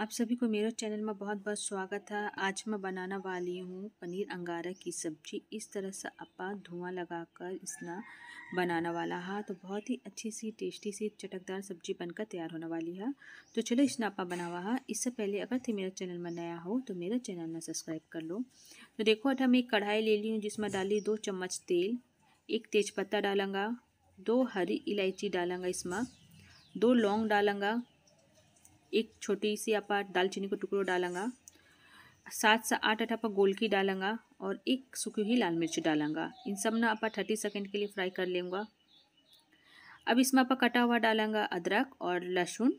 आप सभी को मेरे चैनल में बहुत बहुत स्वागत है आज मैं बनाना वाली हूँ पनीर अंगारा की सब्जी इस तरह से अपा धुआं लगाकर इसना बनाना वाला है तो बहुत ही अच्छी सी टेस्टी सी चटकदार सब्जी बनकर तैयार होने वाली है तो चलो इसना अपा बनावा है इससे पहले अगर थे मेरा चैनल में नया हो तो मेरा चैनल में सब्सक्राइब कर लो तो देखो अठ मैं एक कढ़ाई ले ली हूँ जिसमें डाली दो चम्मच तेल एक तेज़पत्ता डालूँगा दो हरी इलायची डालूँगा इसमें दो लौंग डालूँगा एक छोटी सी आप दालचीनी को टुकड़ो डालेंगा सात से आठ आठ आप गोल की डालेंगा और एक सूखी हुई लाल मिर्च डालेंगा इन सब ना आप थर्टी सेकेंड के लिए फ्राई कर लेंगे अब इसमें आप कटा हुआ डालेंगा अदरक और लहसुन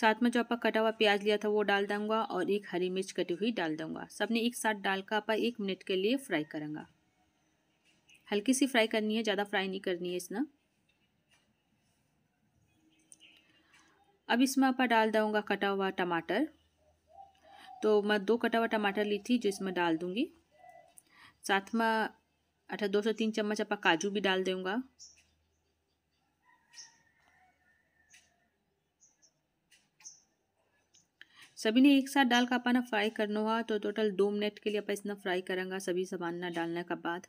साथ में जो आपका कटा हुआ प्याज लिया था वो डाल दूंगा और एक हरी मिर्च कटी हुई डाल दूंगा सबने एक साथ डाल आप एक मिनट के लिए फ्राई करूँगा हल्की सी फ्राई करनी है ज़्यादा फ्राई नहीं करनी है इसमें अब इसमें आप डाल दूँगा कटा हुआ टमाटर तो मैं दो कटा हुआ टमाटर ली थी जो इसमें डाल दूँगी साथ में अच्छा दो से तीन चम्मच आप काजू भी डाल दूँगा सभी ने एक साथ डाल का अपना फ्राई करना हुआ तो टोटल दो मिनट के लिए आप इसमें फ्राई करेंगे सभी सामान ना डालने के बाद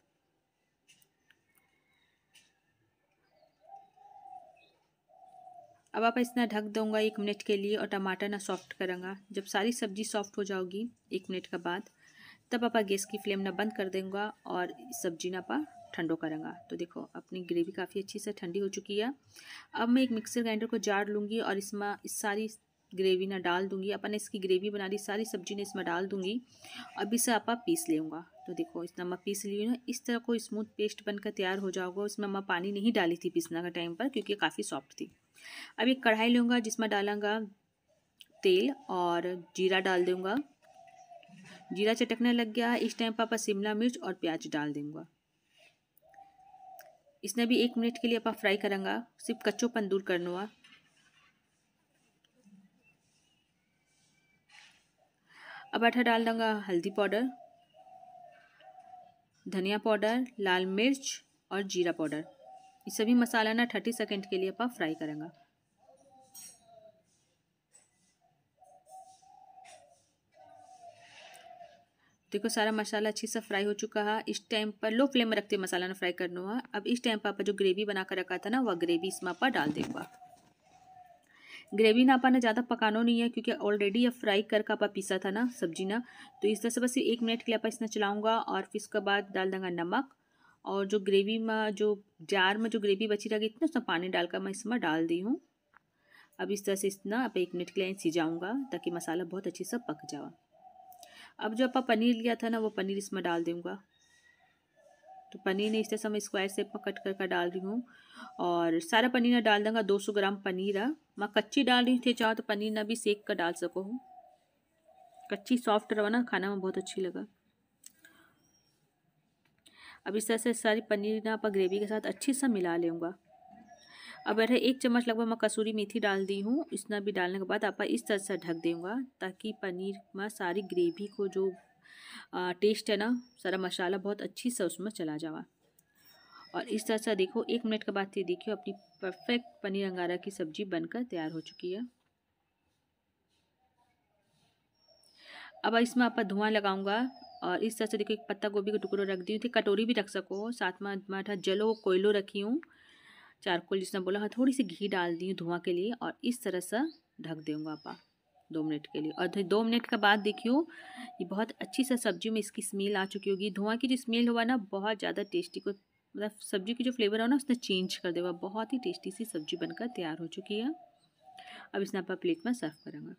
अब आप इतना ढक दूंगा एक मिनट के लिए और टमाटर ना सॉफ्ट करूँगा जब सारी सब्ज़ी सॉफ्ट हो जाओगी एक मिनट के बाद तब आप गैस की फ्लेम ना बंद कर दूँगा और सब्जी ना पा ठंडो करूँगा तो देखो अपनी ग्रेवी काफ़ी अच्छी से ठंडी हो चुकी है अब मैं एक मिक्सर ग्राइंडर को जार लूँगी और इसमें इस सारी ग्रेवी ना डाल दूँगी अपन इसकी ग्रेवी बना दी सारी सब्जी ने इसमें डाल दूँगी अब इसे आप पीस लेंगा तो देखो इतना मैं पीस ली ना इस तरह को स्मूथ पेस्ट बनकर तैयार हो जाओगा उसमें मैं पानी नहीं डाली थी पीसने का टाइम पर क्योंकि काफ़ी सॉफ्ट थी अब एक कढ़ाई लूँगा जिसमें डालूँगा तेल और जीरा डाल दूँगा जीरा चटकने लग गया है इस टाइम पापा शिमला मिर्च और प्याज डाल दूँगा इसने भी एक मिनट के लिए आप फ्राई करूँगा सिर्फ कच्चोपन दूर लूँगा अब अठा डाल दूँगा हल्दी पाउडर धनिया पाउडर लाल मिर्च और जीरा पाउडर ये सभी मसाला ना थर्टी सेकेंड के लिए आप फ्राई करेंगे देखो सारा मसाला अच्छे से फ्राई हो चुका है इस टाइम पर लो फ्लेम में रखते मसाला ना फ्राई करना है अब इस टाइम पर आप जो ग्रेवी बना कर रखा था ना वह ग्रेवी इसमें आप डाल देगा ग्रेवी ना आपने ज़्यादा पकाना नहीं है क्योंकि ऑलरेडी यह फ्राई कर आप पीसा था ना सब्जी ना तो इस तरह से बस एक मिनट के लिए आप इसमें चलाऊँगा और फिर उसके बाद डाल देंगे नमक और जो ग्रेवी में जो जार में जो ग्रेवी बची रह गई थी ना उसमें पानी डालकर मैं इसमें डाल दी हूँ अब इस तरह से इतना आप एक मिनट के लिए सिजाऊँगा ताकि मसाला बहुत अच्छे से पक जाओ अब जो आप पनीर लिया था ना वो पनीर इसमें डाल दूँगा तो पनीर ने इस तरह से मैं स्क्वायर से में कट करके डाल रही हूँ और सारा पनीर डाल दूँगा दो सौ ग्राम पनीर है मैं कच्ची डाल रही थी चाहो तो पनीर ना भी सेक कर डाल सको हूँ कच्ची सॉफ्ट रहा ना खाना में बहुत अच्छी लगा अब इस तरह से सारी पनीर ना अपन ग्रेवी के साथ अच्छे से मिला लूँगा अब अरे एक चम्मच लगभग मैं कसूरी मेथी डाल दी हूँ इसना भी डालने के बाद आप इस तरह से ढक दूँगा ताकि पनीर में सारी ग्रेवी को जो टेस्ट है ना सारा मसाला बहुत अच्छी से उसमें चला जावा और इस तरह से देखो एक मिनट के बाद ये देखियो अपनी परफेक्ट पनीर अंगारा की सब्जी बनकर तैयार हो चुकी है अब इसमें आप धुआं लगाऊंगा और इस तरह से देखो एक पत्ता गोभी का टुकड़ो रख दी थी कटोरी भी रख सको साथ में माठा जलो कोयलो रखी हूँ चारकोल जिसने बोला हाँ थोड़ी सी घी डाल दी हूँ धुआं के लिए और इस तरह से ढक दूँगा आप दो मिनट के लिए और दो मिनट के बाद देखियो ये बहुत अच्छी सा सब्जी में इसकी स्मेल आ चुकी होगी धुआं की जो स्मेल हुआ ना बहुत ज़्यादा टेस्टी को मतलब सब्जी की जो फ्लेवर हो ना उसने चेंज कर देगा बहुत ही टेस्टी सी सब्जी बनकर तैयार हो चुकी है अब इसने आप प्लेट में सर्व करूँगा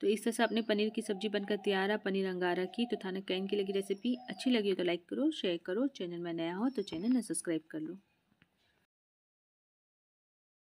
तो इस तरह से आपने पनीर की सब्जी बनकर तैयार है पनीर अंगारा की तो थाना कैन की लगी रेसिपी अच्छी लगी हो तो लाइक करो शेयर करो चैनल में नया हो तो चैनल ने सब्सक्राइब कर लो